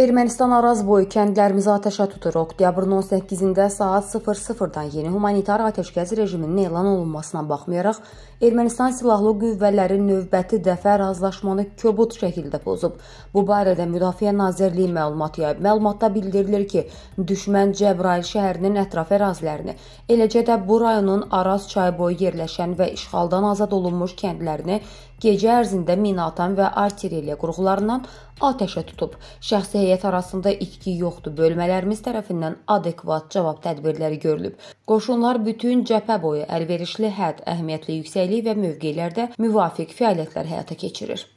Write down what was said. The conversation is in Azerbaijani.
Ermənistan Araz boyu kəndlərimizi atəşə tutur. Oktyabrın 18-də saat 00-dan yeni humanitar atəşkəs rejiminin elan olunmasına baxmayaraq, Ermənistan silahlı qüvvələri növbəti dəfə razılaşmanı kobud şəkildə pozub. Bu barədə Müdafiə Nazirliyi məlumat yayıb. Məlumatda bildirilir ki, düşmən Cəbrayıl şəhərinin ətraf ərazilərini, eləcə də bu rayonun Araz çayı boyu yerləşən və işğaldan azad olunmuş kəndlərini gecə ərzində mina atan və artilleriya qurğularından atəşə tutub. Şəxsi heyət arasında itki yoxdur. Bölmələrimiz tərəfindən adekvat cavab tədbirləri görülüb. Qoşunlar bütün cəbhə boyu əlverişli hədd, əhəmiyyətli yüksəklik və mövqelərdə müvafiq fəaliyyətlər həyata keçirir.